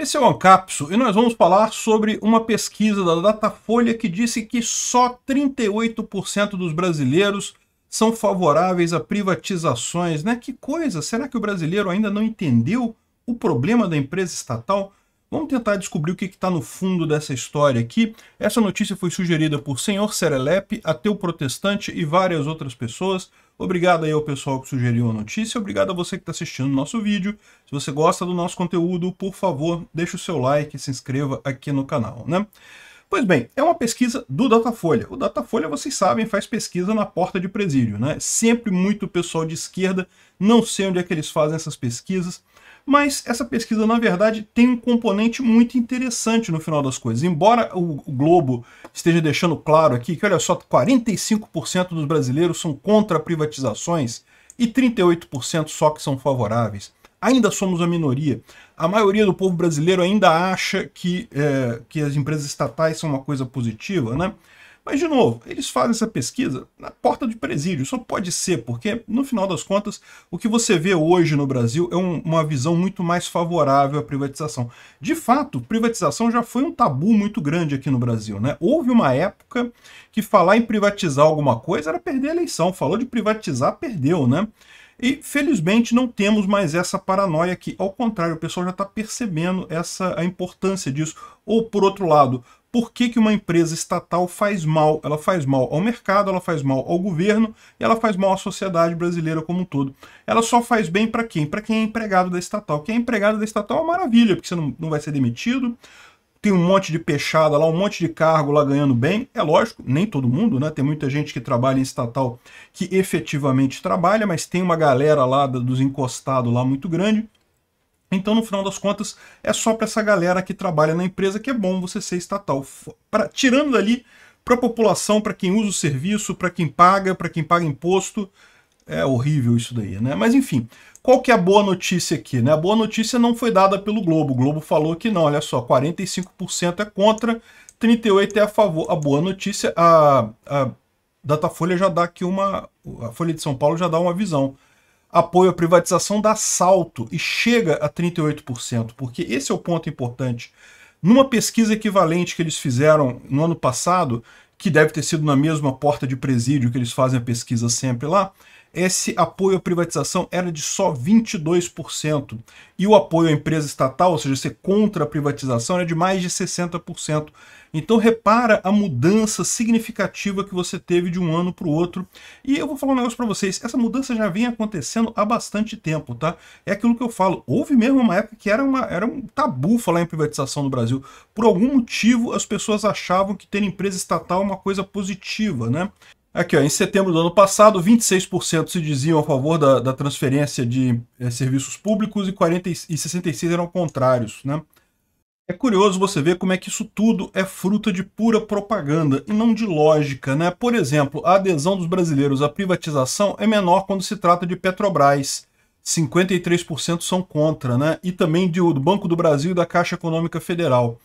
Esse é o Ancapso e nós vamos falar sobre uma pesquisa da Datafolha que disse que só 38% dos brasileiros são favoráveis a privatizações, né? Que coisa! Será que o brasileiro ainda não entendeu o problema da empresa estatal? Vamos tentar descobrir o que está no fundo dessa história aqui. Essa notícia foi sugerida por Senhor Serelepe, ateu protestante e várias outras pessoas. Obrigado aí ao pessoal que sugeriu a notícia, obrigado a você que está assistindo o nosso vídeo. Se você gosta do nosso conteúdo, por favor, deixe o seu like e se inscreva aqui no canal, né? Pois bem, é uma pesquisa do Datafolha. O Datafolha, vocês sabem, faz pesquisa na porta de presídio, né? Sempre muito pessoal de esquerda, não sei onde é que eles fazem essas pesquisas. Mas essa pesquisa, na verdade, tem um componente muito interessante no final das coisas. Embora o Globo esteja deixando claro aqui que, olha só, 45% dos brasileiros são contra privatizações e 38% só que são favoráveis. Ainda somos a minoria. A maioria do povo brasileiro ainda acha que, é, que as empresas estatais são uma coisa positiva, né? Mas, de novo, eles fazem essa pesquisa na porta de presídio. Só pode ser, porque, no final das contas, o que você vê hoje no Brasil é um, uma visão muito mais favorável à privatização. De fato, privatização já foi um tabu muito grande aqui no Brasil. Né? Houve uma época que falar em privatizar alguma coisa era perder a eleição. Falou de privatizar, perdeu, né? E felizmente não temos mais essa paranoia aqui. Ao contrário, o pessoal já está percebendo essa, a importância disso. Ou por outro lado, por que, que uma empresa estatal faz mal. Ela faz mal ao mercado, ela faz mal ao governo e ela faz mal à sociedade brasileira como um todo. Ela só faz bem para quem? Para quem é empregado da estatal. Quem é empregado da estatal é uma maravilha, porque você não, não vai ser demitido, tem um monte de peixada lá, um monte de cargo lá ganhando bem. É lógico, nem todo mundo, né? Tem muita gente que trabalha em estatal que efetivamente trabalha, mas tem uma galera lá dos encostados lá muito grande. Então, no final das contas, é só para essa galera que trabalha na empresa que é bom você ser estatal. Pra, tirando dali para a população, para quem usa o serviço, para quem paga, para quem paga imposto, é horrível isso daí, né? Mas enfim, qual que é a boa notícia aqui, né? A boa notícia não foi dada pelo Globo. O Globo falou que não, olha só, 45% é contra, 38% é a favor. A boa notícia, a, a Datafolha já dá aqui uma... A Folha de São Paulo já dá uma visão apoio à privatização da Salto e chega a 38%, porque esse é o ponto importante. Numa pesquisa equivalente que eles fizeram no ano passado, que deve ter sido na mesma porta de presídio que eles fazem a pesquisa sempre lá, esse apoio à privatização era de só 22%. E o apoio à empresa estatal, ou seja, ser contra a privatização, era de mais de 60%. Então repara a mudança significativa que você teve de um ano para o outro. E eu vou falar um negócio para vocês, essa mudança já vem acontecendo há bastante tempo, tá? É aquilo que eu falo, houve mesmo uma época que era, uma, era um tabu falar em privatização no Brasil. Por algum motivo as pessoas achavam que ter empresa estatal é uma coisa positiva, né? Aqui, ó, em setembro do ano passado, 26% se diziam a favor da, da transferência de é, serviços públicos e, 40, e 66% eram contrários. Né? É curioso você ver como é que isso tudo é fruta de pura propaganda e não de lógica. Né? Por exemplo, a adesão dos brasileiros à privatização é menor quando se trata de Petrobras. 53% são contra, né? e também de, do Banco do Brasil e da Caixa Econômica Federal.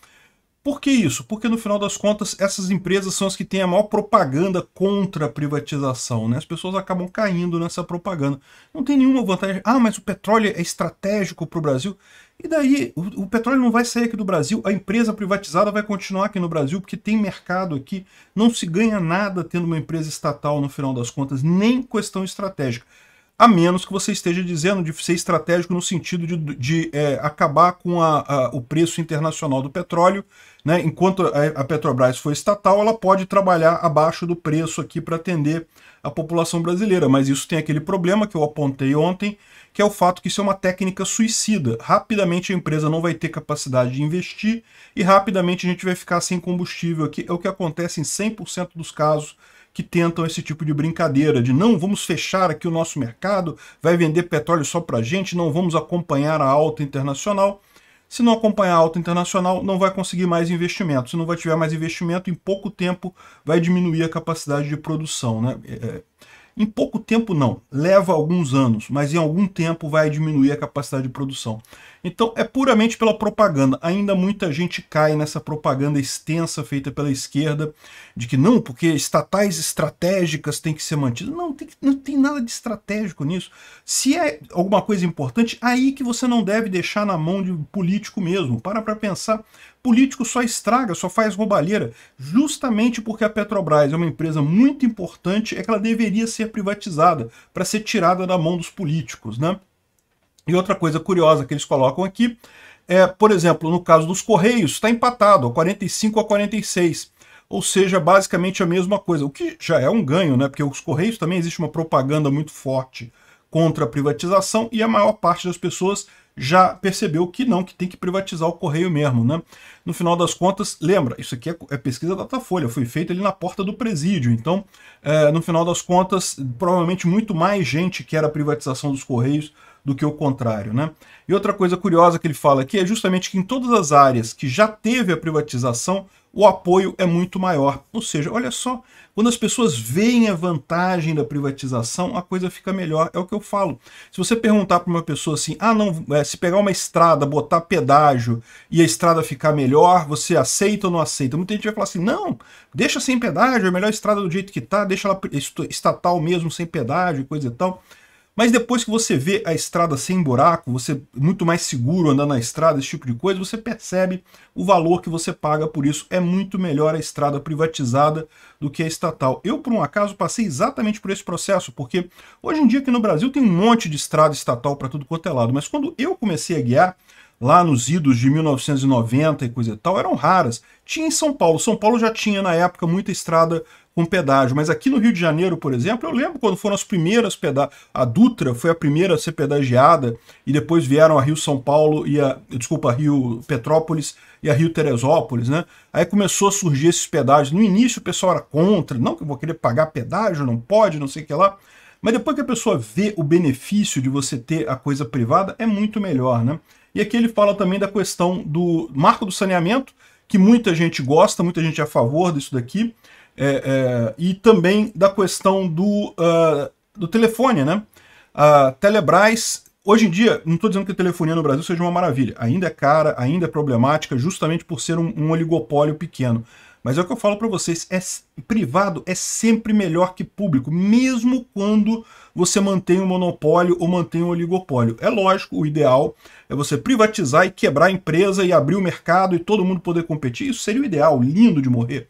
Por que isso? Porque no final das contas, essas empresas são as que têm a maior propaganda contra a privatização. Né? As pessoas acabam caindo nessa propaganda. Não tem nenhuma vantagem. Ah, mas o petróleo é estratégico para o Brasil. E daí, o, o, petróleo não vai sair aqui do Brasil, a empresa privatizada vai continuar aqui no Brasil, porque tem mercado aqui. Não se ganha nada tendo uma empresa estatal no final das contas, nem questão estratégica a menos que você esteja dizendo de ser estratégico no sentido de, de é, acabar com a, a, o preço internacional do petróleo. Né? Enquanto a, a, Petrobras foi estatal, ela pode trabalhar abaixo do preço aqui para atender a população brasileira. Mas isso tem aquele problema que eu apontei ontem, que é o fato que isso é uma técnica suicida. Rapidamente a empresa não vai ter capacidade de investir e rapidamente a gente vai ficar sem combustível aqui. É o que acontece em 100% dos casos que tentam esse tipo de brincadeira de não, vamos fechar aqui o nosso mercado, vai vender petróleo só para gente, não vamos acompanhar a alta internacional. Se não acompanhar a alta internacional, não vai conseguir mais investimento. Se não vai tiver mais investimento, em pouco tempo vai diminuir a capacidade de produção. Né? É, é em pouco tempo não, leva alguns anos, mas em algum tempo vai diminuir a capacidade de produção. Então é puramente pela propaganda. Ainda muita gente cai nessa propaganda extensa feita pela esquerda de que não, porque estatais estratégicas têm que ser mantidas. Não, tem, não tem nada de estratégico nisso. Se é alguma coisa importante, aí que você não deve deixar na mão de político mesmo. Para para pensar. Político só estraga, só faz roubalheira, justamente porque a Petrobras é uma empresa muito importante, é que ela deveria ser privatizada para ser tirada da mão dos políticos, né? E outra coisa curiosa que eles colocam aqui é, por exemplo, no caso dos Correios, está empatado, 45 a 46. Ou seja, basicamente a mesma coisa, o que já é um ganho, né? Porque os Correios também existe uma propaganda muito forte contra a privatização e a maior parte das pessoas já percebeu que não, que tem que privatizar o correio mesmo, né? No final das contas, lembra, isso aqui é, é pesquisa da Datafolha, foi feita ali na porta do presídio, então, é, no final das contas, provavelmente muito mais gente quer a privatização dos correios do que o contrário. Né? E outra coisa curiosa que ele fala aqui é justamente que em todas as áreas que já teve a privatização, o apoio é muito maior. Ou seja, olha só, quando as pessoas veem a vantagem da privatização, a coisa fica melhor. É o que eu falo. Se você perguntar para uma pessoa assim, ah, não, é, se pegar uma estrada, botar pedágio e a estrada ficar melhor, você aceita ou não aceita? Muita gente vai falar assim, não, deixa sem pedágio, é melhor a estrada do jeito que tá, deixa ela estatal mesmo sem pedágio, coisa e tal. Mas depois que você vê a estrada sem buraco, você é muito mais seguro andando na estrada, esse tipo de coisa, você percebe o valor que você paga por isso. É muito melhor a estrada privatizada do que a estatal. Eu, por um acaso, passei exatamente por esse processo, porque hoje em dia aqui no Brasil tem um monte de estrada estatal para tudo quanto é lado. Mas quando eu comecei a guiar, lá nos idos de 1990 e coisa e tal, eram raras. Tinha em São Paulo. São Paulo já tinha, na época, muita estrada com pedágio. Mas aqui no Rio de Janeiro, por exemplo, eu lembro quando foram as primeiras pedágios. A Dutra foi a primeira a ser pedagiada, e depois vieram a Rio São Paulo e a. Desculpa, a Rio Petrópolis e a Rio Teresópolis, né? Aí começou a surgir esses pedágios. No início o pessoal era contra, não que eu vou querer pagar pedágio, não pode, não sei o que lá. Mas depois que a pessoa vê o benefício de você ter a coisa privada, é muito melhor, né? E aqui ele fala também da questão do marco do saneamento, que muita gente gosta, muita gente é a favor disso daqui, é, é, e também da questão do, uh, do telefone, né? A Telebrás, hoje em dia, não estou dizendo que a telefonia no Brasil seja uma maravilha, ainda é cara, ainda é problemática, justamente por ser um, um oligopólio pequeno. Mas é o que eu falo para vocês, é privado é sempre melhor que público, mesmo quando você mantém o um monopólio ou mantém o um oligopólio. É lógico, o ideal é você privatizar e quebrar a empresa e abrir o mercado e todo mundo poder competir. Isso seria o ideal, lindo de morrer.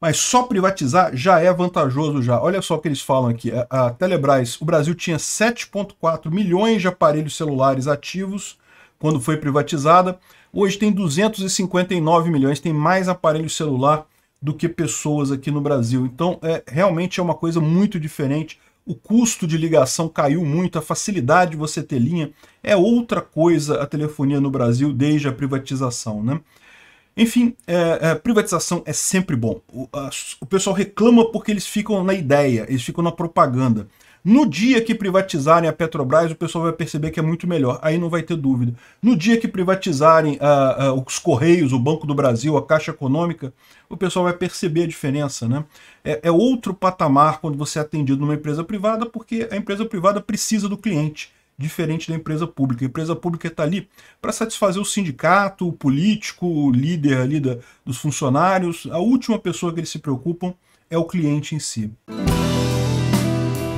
Mas só privatizar já é vantajoso já. Olha só o que eles falam aqui. A Telebrás, o Brasil tinha 7,4 milhões de aparelhos celulares ativos quando foi privatizada. Hoje tem 259 milhões, tem mais aparelho celular do que pessoas aqui no Brasil. Então, é, realmente é uma coisa muito diferente. O custo de ligação caiu muito, a facilidade de você ter linha é outra coisa a telefonia no Brasil desde a privatização, né? Enfim, é, é, privatização é sempre bom. O, a, o pessoal reclama porque eles ficam na ideia, eles ficam na propaganda. No dia que privatizarem a Petrobras, o pessoal vai perceber que é muito melhor. Aí não vai ter dúvida. No dia que privatizarem ah, ah, os Correios, o Banco do Brasil, a Caixa Econômica, o pessoal vai perceber a diferença. Né? É, é outro patamar quando você é atendido numa empresa privada, porque a empresa privada precisa do cliente diferente da empresa pública. A empresa pública está ali para satisfazer o sindicato, o político, o líder ali da, dos funcionários. A última pessoa que eles se preocupam é o cliente em si.